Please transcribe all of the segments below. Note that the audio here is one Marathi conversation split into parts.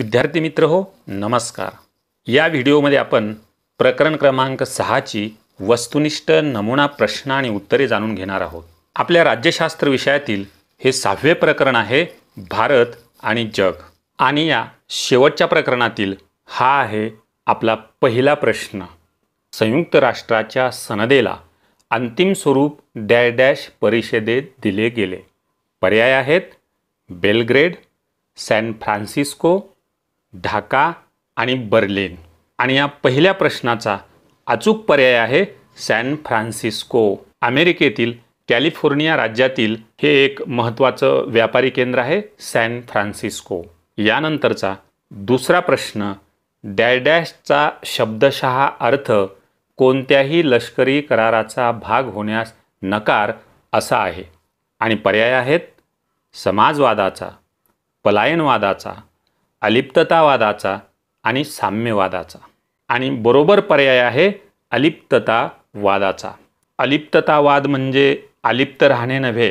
विद्यार्थी मित्र हो नमस्कार या व्हिडिओमध्ये आपण प्रकरण क्रमांक सहाची वस्तुनिष्ठ नमुना प्रश्न आणि उत्तरे जाणून घेणार आहोत आपल्या राज्यशास्त्र विषयातील हे सहावे प्रकरण आहे भारत आणि जग आणि या शेवटच्या प्रकरणातील हा आहे आपला पहिला प्रश्न संयुक्त राष्ट्राच्या सनदेला अंतिम स्वरूप डॅश डॅश परिषदेत दिले गेले पर्याय आहेत बेलग्रेड सॅन फ्रान्सिस्को ढाका आणि बर्लिन आणि या पहिल्या प्रश्नाचा अचूक पर्याय आहे सॅन फ्रान्सिस्को अमेरिकेतील कॅलिफोर्निया राज्यातील हे एक महत्त्वाचं व्यापारी केंद्र आहे सॅन फ्रान्सिस्को यानंतरचा दुसरा प्रश्न डॅडॅशचा शब्दशहा अर्थ कोणत्याही लष्करी कराराचा भाग होण्यास नकार असा आहे आणि पर्याय आहेत समाजवादाचा पलायनवादाचा अलिप्ततावादाचा आणि साम्यवादाचा आणि बरोबर पर्याय आहे अलिप्ततावादाचा अलिप्ततावाद म्हणजे अलिप्त राहणे नव्हे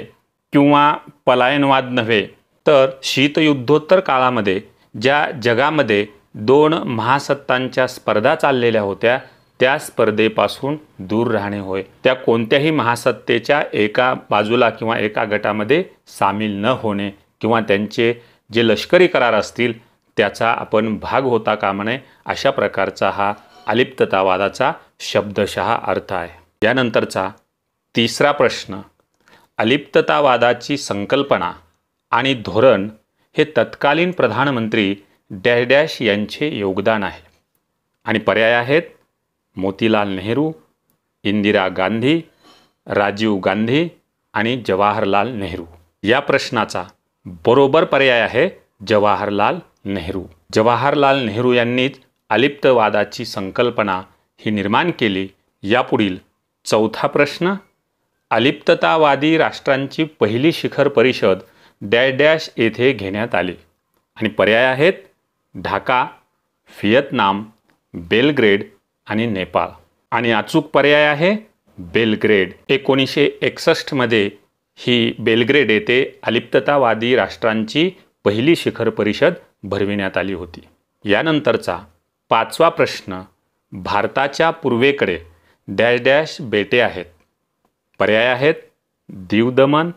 किंवा पलायनवाद नव्हे तर शीतयुद्धोत्तर काळामध्ये ज्या जगामध्ये दोन महासत्तांच्या स्पर्धा चाललेल्या होत्या त्या स्पर्धेपासून दूर राहणे होय त्या कोणत्याही महासत्तेच्या एका बाजूला किंवा एका गटामध्ये सामील न होणे किंवा त्यांचे जे लष्करी करार असतील त्याचा आपण भाग होता कामा नये अशा प्रकारचा हा अलिप्ततावादाचा शब्दशः अर्थ आहे यानंतरचा तिसरा प्रश्न अलिप्ततावादाची संकल्पना आणि धोरण हे तत्कालीन प्रधानमंत्री डॅश डॅश यांचे योगदान आहे आणि पर्याय आहेत मोतीलाल नेहरू इंदिरा गांधी राजीव गांधी आणि जवाहरलाल नेहरू या प्रश्नाचा बरोबर पर्याय आहे जवाहरलाल नेहरू जवाहरलाल नेहरू यांनीच अलिप्तवादाची संकल्पना ही निर्माण केली यापुढील चौथा प्रश्न अलिप्ततावादी राष्ट्रांची पहिली शिखर परिषद डॅश डॅश येथे घेण्यात आली आणि पर्याय आहेत ढाका व्हिएतनाम बेलग्रेड आणि नेपाळ आणि अचूक पर्याय आहे बेलग्रेड एकोणीसशे एकसष्टमध्ये ही बेलग्रेड येथे अलिप्ततावादी राष्ट्रांची पहिली शिखर परिषद भरविण्यात आली होती यानंतरचा पाचवा प्रश्न भारताच्या पूर्वेकडे डॅश डॅश बेटे आहेत पर्याय आहेत दीव दमन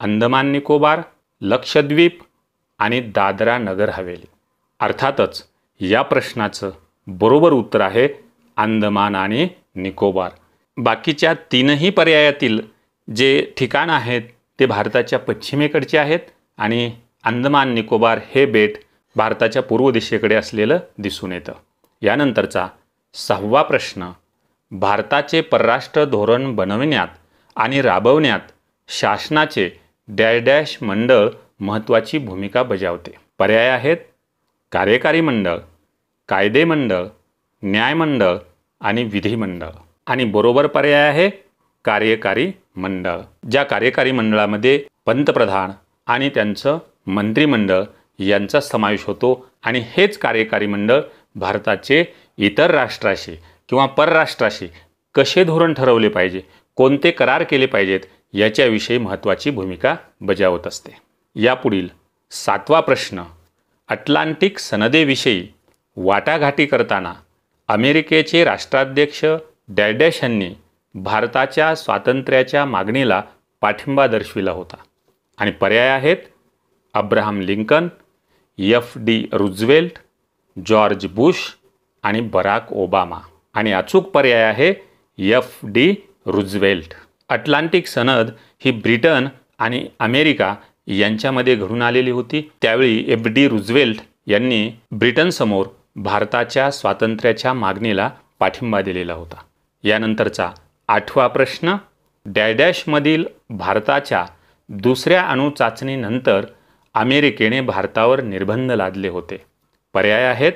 अंदमान निकोबार लक्षद्वीप आणि दादरा नगर हवेली अर्थातच या प्रश्नाचं बरोबर उत्तर आहे अंदमान आणि निकोबार बाकीच्या तीनही पर्यायातील जे ठिकाण आहेत ते भारताच्या पश्चिमेकडचे आहेत आणि अंदमान निकोबार हे बेट भारताच्या पूर्व दिशेकडे असलेलं दिसून येतं यानंतरचा सहावा प्रश्न भारताचे परराष्ट्र धोरण बनवण्यात आणि राबवण्यात शासनाचे डॅश डॅश मंडळ महत्त्वाची भूमिका बजावते पर्याय आहेत कार्यकारी मंडळ कायदे मंडळ न्यायमंडळ आणि विधिमंडळ आणि बरोबर पर्याय आहे कार्यकारी मंडळ ज्या कार्यकारी मंडळामध्ये पंतप्रधान आणि त्यांचं मंत्रिमंडळ यांचा समावेश होतो आणि हेच कार्यकारी मंडळ भारताचे इतर राष्ट्राशी किंवा परराष्ट्राशी कसे धोरण ठरवले पाहिजे कोणते करार केले पाहिजेत याच्याविषयी महत्त्वाची भूमिका बजावत असते यापुढील सातवा प्रश्न अटलांटिक सनदेविषयी वाटाघाटी करताना अमेरिकेचे राष्ट्राध्यक्ष डॅडॅश यांनी भारताच्या स्वातंत्र्याच्या मागणीला पाठिंबा दर्शविला होता आणि पर्याय आहेत Abraham Lincoln F D Roosevelt George Bush आणि बराक ओबामा आणि अचूक पर्याय आहे एफ डी रुजवेल्ट अटलांटिक सनद ही ब्रिटन आणि अमेरिका यांच्यामध्ये घडून आलेली होती त्यावेळी एफ डी रुजवेल्ट यांनी ब्रिटनसमोर भारताच्या स्वातंत्र्याच्या मागणीला पाठिंबा दिलेला होता यानंतरचा आठवा प्रश्न डॅडॅशमधील भारताच्या दुसऱ्या अणुचाचणीनंतर अमेरिकेने भारतावर निर्बंध लादले होते पर्याय आहेत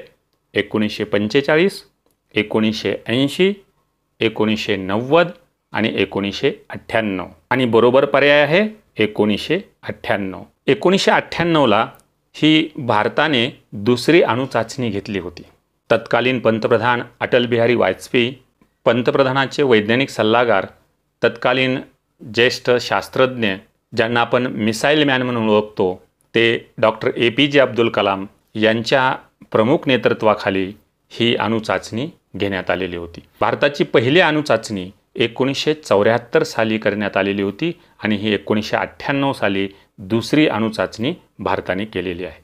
एकोणीसशे पंचेचाळीस एकोणीसशे ऐंशी एकोणीसशे नव्वद आणि एकोणीसशे अठ्ठ्याण्णव आणि बरोबर पर्याय आहे एकोणीसशे अठ्ठ्याण्णव एकोणीसशे अठ्ठ्याण्णवला ही भारताने दुसरी अणुचाचणी घेतली होती तत्कालीन पंतप्रधान अटलबिहारी वाजपेयी पंतप्रधानाचे वैज्ञानिक सल्लागार तत्कालीन ज्येष्ठ शास्त्रज्ञ ज्यांना आपण मिसाईल मॅन म्हणून ओळखतो ते डॉक्टर ए पी जे अब्दुल कलाम यांच्या प्रमुख नेतृत्वाखाली ही अणुचाचणी घेण्यात आलेली होती भारताची पहिली अणुचाचणी एकोणीसशे चौऱ्याहत्तर साली करण्यात आलेली होती आणि ही एकोणीसशे अठ्ठ्याण्णव साली दुसरी अणुचाचणी भारताने केलेली आहे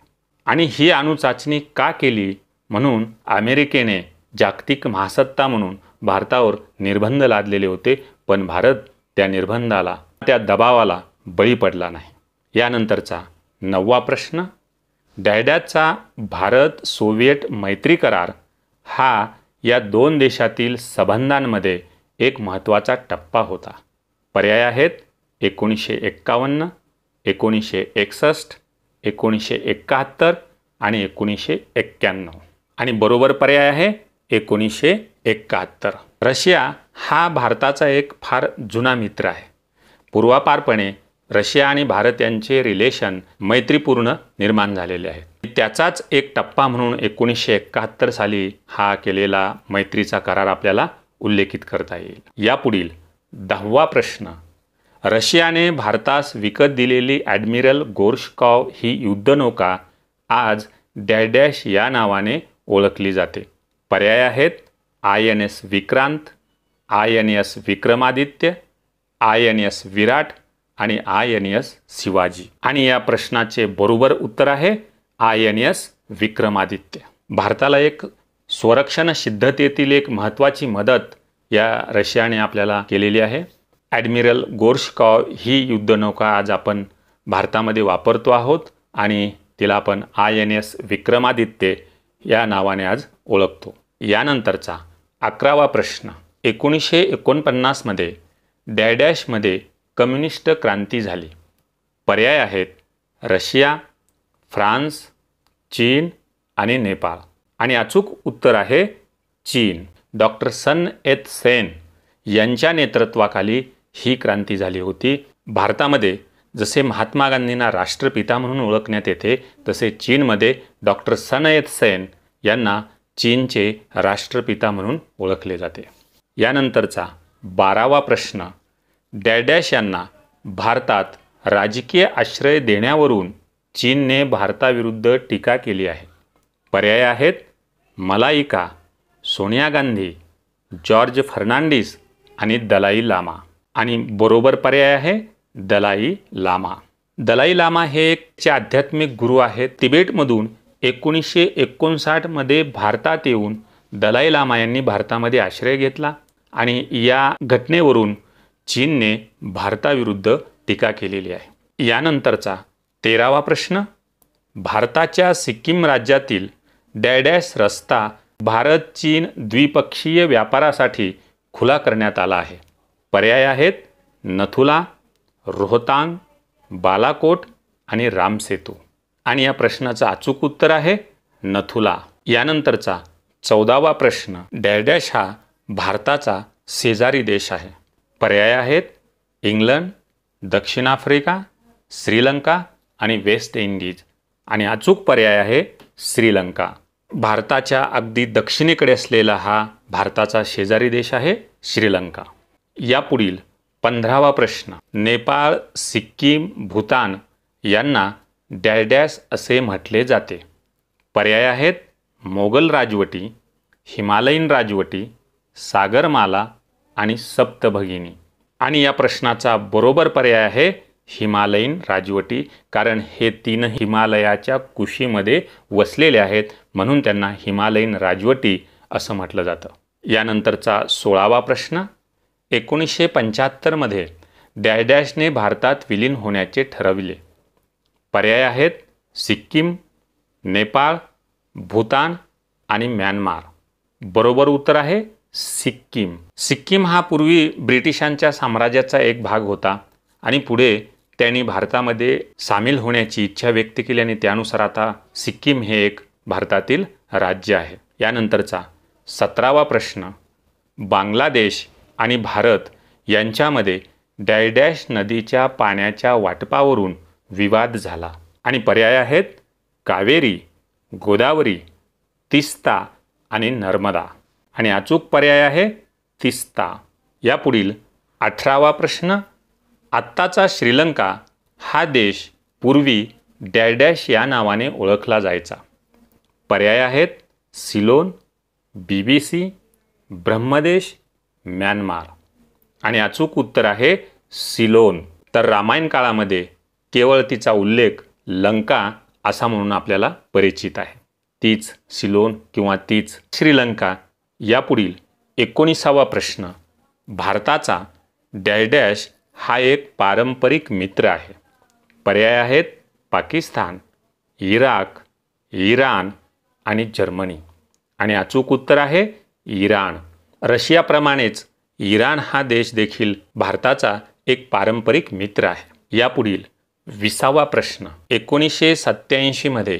आणि ही अणुचाचणी का केली म्हणून अमेरिकेने जागतिक महासत्ता म्हणून भारतावर निर्बंध लादलेले होते पण भारत त्या निर्बंधाला त्या दबावाला बळी पडला नाही यानंतरचा नववा प्रश्न डॅडॅचा भारत सोव्हिएट मैत्री करार हा या दोन देशातील संबंधांमध्ये एक महत्त्वाचा टप्पा होता पर्याय आहेत एकोणीसशे एक्कावन्न एकोणीसशे एकसष्ट एकोणीसशे एक्काहत्तर आणि एकोणीसशे एक्क्याण्णव आणि बरोबर पर्याय आहे एकोणीसशे एक्काहत्तर रशिया हा भारताचा एक फार जुना मित्र आहे पूर्वापारपणे रशिया आणि भारत यांचे रिलेशन मैत्रीपूर्ण निर्माण झालेले आहेत त्याचाच एक टप्पा म्हणून एकोणीसशे एकाहत्तर साली हा केलेला मैत्रीचा करार आपल्याला उल्लेखित करता येईल यापुढील दहावा प्रश्न रशियाने भारतास विकत दिलेली ॲडमिरल गोर्शकॉव ही युद्धनौका आज डॅडॅश या नावाने ओळखली जाते पर्याय आहेत I N S Vikrant I N S Vikramaditya I N S Virat आणि आय एन एस शिवाजी आणि या प्रश्नाचे बरोबर उत्तर आहे आय एन एस विक्रमादित्य भारताला एक स्वरक्षण सिद्धतेतील एक महत्त्वाची मदत या रशियाने आपल्याला केलेली आहे ॲडमिरल गोर्शकॉव ही युद्धनौका आज आपण भारतामध्ये वापरतो आहोत आणि तिला आपण आय एन एस विक्रमादित्य या नावाने आज ओळखतो यानंतरचा अकरावा प्रश्न एकोणीसशे एकोणपन्नासमध्ये डॅडॅशमध्ये कम्युनिस्ट क्रांती झाली पर्याय आहेत रशिया फ्रान्स चीन आणि नेपाळ आणि अचूक उत्तर आहे चीन डॉक्टर सन एत सेन यांच्या नेतृत्वाखाली ही क्रांती झाली होती भारतामध्ये जसे महात्मा गांधींना राष्ट्रपिता म्हणून ओळखण्यात येते तसे चीनमध्ये डॉक्टर सन एत सेन यांना चीनचे राष्ट्रपिता म्हणून ओळखले जाते यानंतरचा बारावा प्रश्न डॅडॅश यांना भारतात राजकीय आश्रय देण्यावरून चीनने भारताविरुद्ध टीका केली आहे पर्याय आहेत मलाइका सोनिया गांधी जॉर्ज फर्नांडिस आणि दलाई लामा आणि बरोबर पर्याय आहे दलाई लामा दलाई लामा हे एक आध्यात्मिक गुरु आहेत तिबेटमधून एकोणीसशे एकोणसाठमध्ये भारतात येऊन दलाई लामा यांनी भारतामध्ये आश्रय घेतला आणि या घटनेवरून चीनने भारताविरुद्ध टीका केलेली आहे यानंतरचा तेरावा प्रश्न भारताच्या सिक्कीम राज्यातील डॅडॅश रस्ता भारत चीन द्विपक्षीय व्यापारासाठी खुला करण्यात आला आहे पर्याय आहेत नथुला रोहतांग बालाकोट आणि रामसेतू आणि या प्रश्नाचं अचूक उत्तर आहे नथुला यानंतरचा चौदावा प्रश्न डॅडॅश हा भारताचा शेजारी देश आहे पर्याय आहेत इंग्लंड दक्षिण आफ्रिका श्रीलंका आणि वेस्ट इंडिज आणि अचूक पर्याय आहे श्रीलंका भारताच्या अगदी दक्षिणेकडे असलेला हा भारताचा शेजारी देश आहे श्रीलंका यापुढील पंधरावा प्रश्न नेपाळ सिक्कीम भूतान यांना डॅडॅस असे म्हटले जाते पर्याय आहेत मोगल राजवटी हिमालयीन राजवटी सागरमाला आणि सप्तभगिनी आणि या प्रश्नाचा बरोबर पर्याय आहे हिमालयीन राजवटी कारण हे तीन हिमालयाच्या कुशीमध्ये वसलेले आहेत म्हणून त्यांना हिमालयीन राजवटी असं म्हटलं जातं यानंतरचा सोळावा प्रश्न एकोणीसशे पंच्याहत्तरमध्ये डॅशडॅशने भारतात विलीन होण्याचे ठरविले पर्याय आहेत सिक्कीम नेपाळ भूतान आणि म्यानमार बरोबर उत्तर आहे सिक्कीम सिक्कीम हा पूर्वी ब्रिटिशांच्या साम्राज्याचा एक भाग होता आणि पुढे त्यांनी भारतामध्ये सामील होण्याची इच्छा व्यक्त केली आणि त्यानुसार आता सिक्कीम हे एक भारतातील राज्य आहे यानंतरचा सतरावा प्रश्न बांगलादेश आणि भारत यांच्यामध्ये डॅडॅश नदीच्या पाण्याच्या वाटपावरून विवाद झाला आणि पर्याय आहेत कावेरी गोदावरी तिस्ता आणि नर्मदा आणि अचूक पर्याय आहे तिस्ता यापुढील अठरावा प्रश्न आत्ताचा श्रीलंका हा देश पूर्वी डॅडॅश या नावाने ओळखला जायचा पर्याय आहेत Ceylon B B C Brahmadesh Myanmar आणि अचूक उत्तर आहे सिलोन तर रामायण काळामध्ये केवळ तिचा उल्लेख लंका असा म्हणून आपल्याला परिचित आहे तीच सिलोन किंवा तीच श्रीलंका यापुढील एकोणीसावा प्रश्न भारताचा डॅश हा एक पारंपरिक मित्र आहे पर्याय आहेत पाकिस्तान इराक इराण आणि जर्मनी आणि अचूक उत्तर आहे इराण रशियाप्रमाणेच इराण हा देश देखील भारताचा एक पारंपरिक मित्र आहे यापुढील विसावा प्रश्न एकोणीसशे सत्त्याऐंशीमध्ये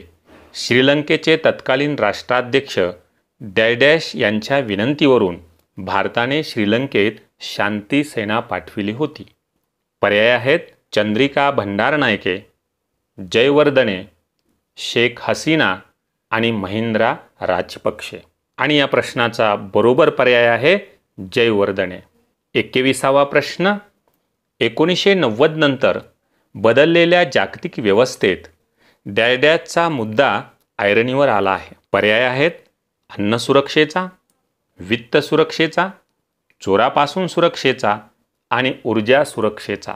श्रीलंकेचे तत्कालीन राष्ट्राध्यक्ष डॅडॅश यांच्या विनंतीवरून भारताने श्रीलंकेत शांती सेना पाठविली होती पर्याय आहेत चंद्रिका भंडारनायके जयवर्धने शेख हसीना आणि महिंद्रा राजपक्षे आणि या प्रश्नाचा बरोबर पर्याय आहे जयवर्धने एक्केविसावा प्रश्न एकोणीसशे नव्वद नंतर बदललेल्या जागतिक व्यवस्थेत डॅडॅचचा मुद्दा ऐरणीवर आला आहे पर्याय आहेत अन्न सुरक्षेचा वित्त सुरक्षेचा चोरापासून सुरक्षेचा आणि ऊर्जा सुरक्षेचा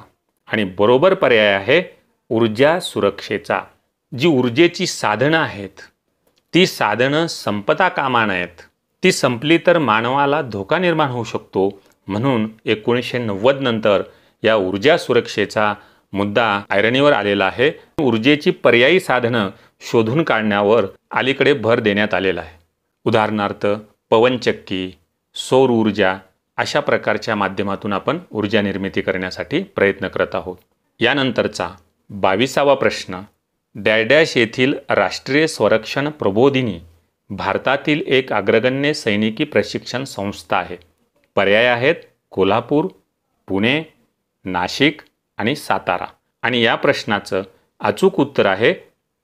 आणि बरोबर पर्याय आहे ऊर्जा सुरक्षेचा जी ऊर्जेची साधनं आहेत ती साधनं संपता कामा नयेत ती संपली तर मानवाला धोका निर्माण होऊ शकतो म्हणून एकोणीसशे नव्वद नंतर या ऊर्जा सुरक्षेचा मुद्दा आयरणीवर आलेला आहे ऊर्जेची पर्यायी साधनं शोधून काढण्यावर अलीकडे भर देण्यात आलेला आहे उदाहरणार्थ पवनचक्की सौर ऊर्जा अशा प्रकारच्या माध्यमातून आपण ऊर्जा निर्मिती करण्यासाठी प्रयत्न करत आहोत यानंतरचा बावीसावा प्रश्न डॅडॅश येथील राष्ट्रीय संरक्षण प्रबोधिनी भारतातील एक अग्रगण्य सैनिकी प्रशिक्षण संस्था आहे पर्याय आहेत कोल्हापूर पुणे नाशिक आणि सातारा आणि या प्रश्नाचं अचूक उत्तर आहे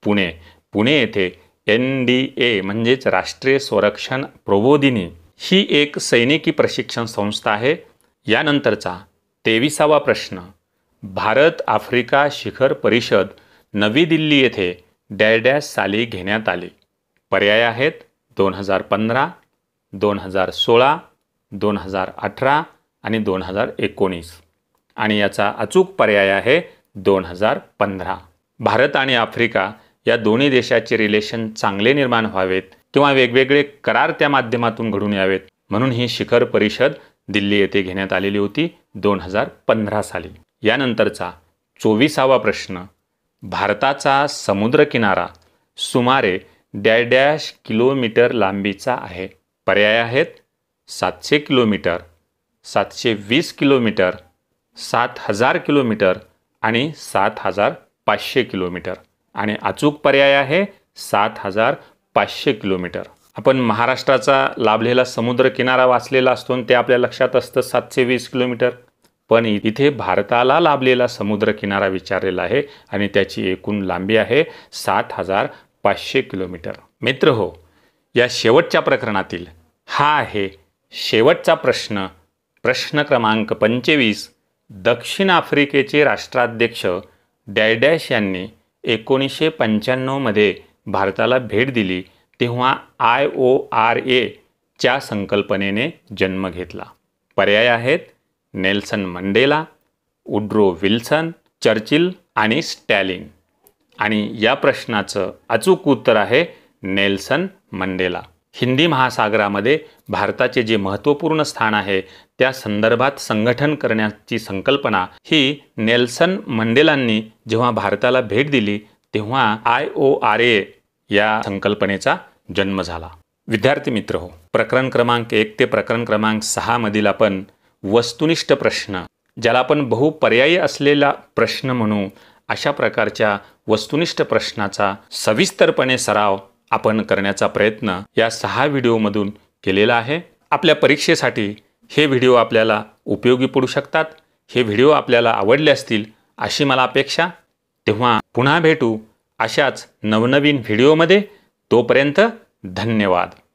पुणे पुणे येथे एन डी ए म्हणजेच राष्ट्रीय संरक्षण प्रबोधिनी ही एक सैनिकी प्रशिक्षण संस्था आहे यानंतरचा तेविसावा प्रश्न भारत आफ्रिका शिखर परिषद नवी दिल्ली येथे डॅडॅस साली घेण्यात आली पर्याय आहेत दोन हजार पंधरा दोन हजार सोळा दोन हजार अठरा आणि दोन हजार एकोणीस आणि याचा अचूक पर्याय आहे दोन हजार पंधरा भारत आणि आफ्रिका या दोन्ही देशाचे रिलेशन चांगले निर्माण व्हावेत किंवा वेगवेगळे करार त्या माध्यमातून घडून यावेत म्हणून ही शिखर परिषद दिल्ली येथे घेण्यात आलेली होती दोन हजार पंधरा साली यानंतरचा चोवीसावा प्रश्न भारताचा समुद्रकिनारा सुमारे डॅडॅश डॅश किलोमीटर लांबीचा आहे पर्याय आहेत सातशे किलोमीटर सातशे वीस किलोमीटर सात हजार किलोमीटर आणि सात हजार पाचशे किलोमीटर आणि अचूक पर्याय आहे सात हजार पाचशे किलोमीटर आपण महाराष्ट्राचा लाभलेला समुद्रकिनारा वाचलेला असतो ते आपल्या लक्षात असतं सातशे वीस किलोमीटर पण इथे भारताला लाभलेला समुद्रकिनारा विचारलेला आहे आणि त्याची एकूण लांबी आहे सात हजार पाचशे किलोमीटर मित्र हो या शेवटच्या प्रकरणातील हा आहे शेवटचा प्रश्न प्रश्न क्रमांक पंचवीस दक्षिण आफ्रिकेचे राष्ट्राध्यक्ष डॅडॅश यांनी एकोणीसशे पंच्याण्णवमध्ये भारताला भेट दिली तेव्हा आय ओ आर एच्या संकल्पनेने जन्म घेतला पर्याय आहेत Nelson Mandela Woodrow Wilson Churchill आणि स्टॅलिन आणि या प्रश्नाचं अचूक उत्तर आहे नेल्सन मंडेला हिंदी महासागरामध्ये भारताचे जे महत्त्वपूर्ण स्थान आहे त्या संदर्भात संघटन करण्याची संकल्पना ही नेल्सन मंडेलांनी जेव्हा भारताला भेट दिली तेव्हा आय ओ आर ए या संकल्पनेचा जन्म झाला विद्यार्थी मित्र हो प्रकरण क्रमांक एक ते प्रकरण क्रमांक सहामधील आपण वस्तुनिष्ठ प्रश्न ज्याला आपण बहुपर्यायी असलेला प्रश्न म्हणू अशा प्रकारच्या वस्तुनिष्ठ प्रश्नाचा सविस्तरपणे सराव आपण करण्याचा प्रयत्न या सहा व्हिडिओमधून केलेला आहे आपल्या परीक्षेसाठी हे व्हिडिओ आपल्याला उपयोगी पडू शकतात हे व्हिडिओ आपल्याला आवडले असतील अशी मला अपेक्षा तेव्हा पुन्हा भेटू अशाच नवनवीन व्हिडिओमध्ये तोपर्यंत धन्यवाद